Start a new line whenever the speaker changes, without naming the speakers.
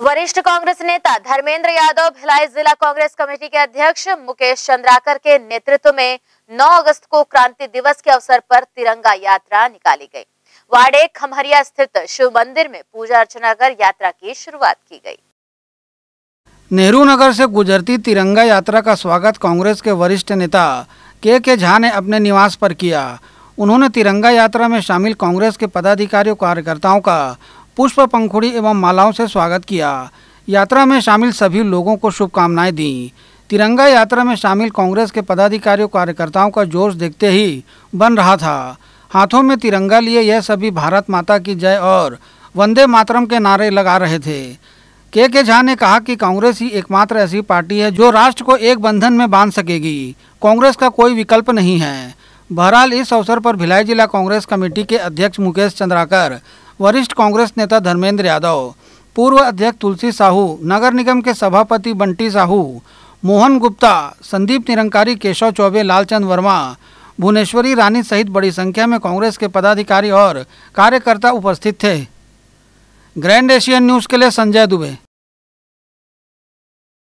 वरिष्ठ कांग्रेस नेता धर्मेंद्र यादव भिलाई जिला कांग्रेस कमेटी के अध्यक्ष मुकेश चंद्राकर के नेतृत्व में 9 अगस्त को क्रांति दिवस के अवसर पर तिरंगा यात्रा निकाली गई वाड़े खमहरिया स्थित शिव मंदिर में पूजा अर्चना कर यात्रा की शुरुआत की गई
नेहरू नगर से गुजरती तिरंगा यात्रा का स्वागत कांग्रेस के वरिष्ठ नेता के के झा ने अपने निवास पर किया उन्होंने तिरंगा यात्रा में शामिल कांग्रेस के पदाधिकारियों कार्यकर्ताओं का पुष्प पंखुड़ी एवं मालाओं से स्वागत किया यात्रा में शामिल सभी लोगों को शुभकामनाएं दी तिरंगा यात्रा में शामिल कांग्रेस के पदाधिकारियों कार्यकर्ताओं का जोश देखते ही बन रहा था हाथों में तिरंगा लिए यह सभी भारत माता की जय और वंदे मातरम के नारे लगा रहे थे के के झा ने कहा कि कांग्रेस ही एकमात्र ऐसी पार्टी है जो राष्ट्र को एक बंधन में बांध सकेगी कांग्रेस का कोई विकल्प नहीं है बहरहाल इस अवसर पर भिलाई जिला कांग्रेस कमेटी के अध्यक्ष मुकेश चंद्राकर वरिष्ठ कांग्रेस नेता धर्मेंद्र यादव पूर्व अध्यक्ष तुलसी साहू नगर निगम के सभापति बंटी साहू मोहन गुप्ता संदीप निरंकारी केशव चौबे लालचंद वर्मा भुवनेश्वरी रानी सहित बड़ी संख्या में कांग्रेस के पदाधिकारी और कार्यकर्ता उपस्थित थे ग्रैंड एशियन न्यूज़ के लिए संजय दुबे